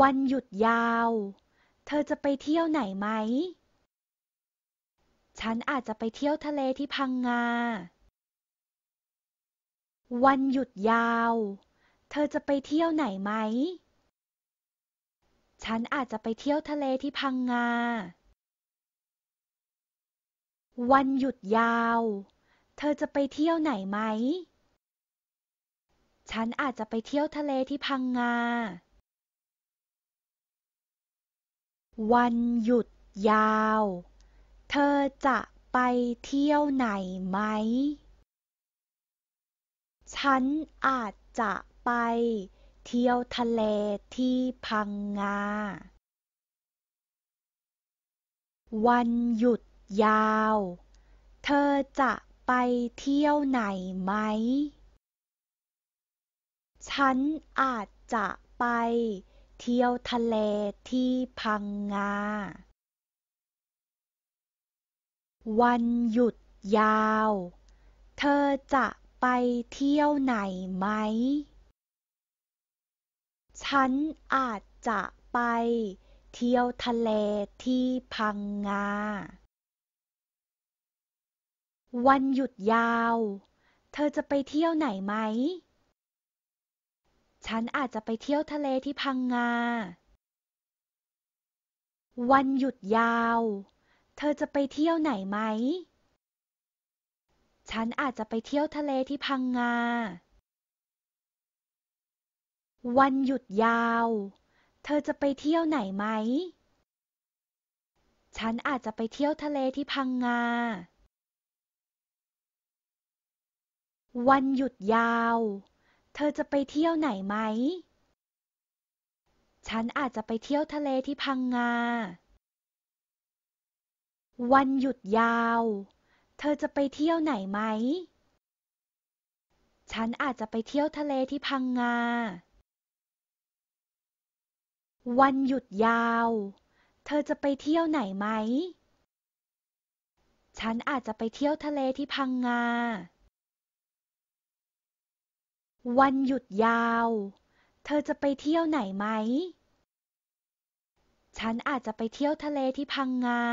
วันหยุดยาว เธอจะไปเที่ยวไหนไหม ฉันอาจจะไปเที่ยวทะเลที่พังงา วันหยุดยาว เธอจะไปเที่ยวไหนไหม ฉันอาจจะไปเที่ยวทะเลที่พังงา วันหยุดยาว เธอจะไปเที่ยวไหนไหม ฉันอาจจะไปเที่ยวทะเลที่พังงาวันหยุดยาว เธอจะไปเที่ยวไหนไหม ฉันอาจจะไปเที่ยวทะเลที่พังงา วันหยุดยาว เธอจะไปเที่ยวไหนไหม ฉันอาจจะไปเที่ยวทะเลที่พังงา วันหยุดยาว เธอจะไปเที่ยวไหนไหม ฉันอาจจะไปเที่ยวทะเลที่พังงา วันหยุดยาว เธอจะไปเที่ยวไหนไหมฉันอาจจะไปเที่ยวทะเลที่พังงา วันหยุดยาว เธอจะไปเที่ยวไหนไหม ฉันอาจจะไปเที่ยวทะเลที่พังงา วันหยุดยาว เธอจะไปเที่ยวไหนไหม ฉันอาจจะไปเที่ยวทะเลที่พังงาวันหยุดยาวเธอจะไปเที่ยวไหนไหม ฉันอาจจะไปเที่ยวทะเลที่พังงา วันหยุดยาว เธอจะไปเที่ยวไหนไหม ฉันอาจจะไปเที่ยวทะเลที่พังงา วันหยุดยาว เธอจะไปเที่ยวไหนไหม ฉันอาจจะไปเที่ยวทะเลที่พังงาวันหยุดยาว เธอจะไปเที่ยวไหนไหม ฉันอาจจะไปเที่ยวทะเลที่พังงา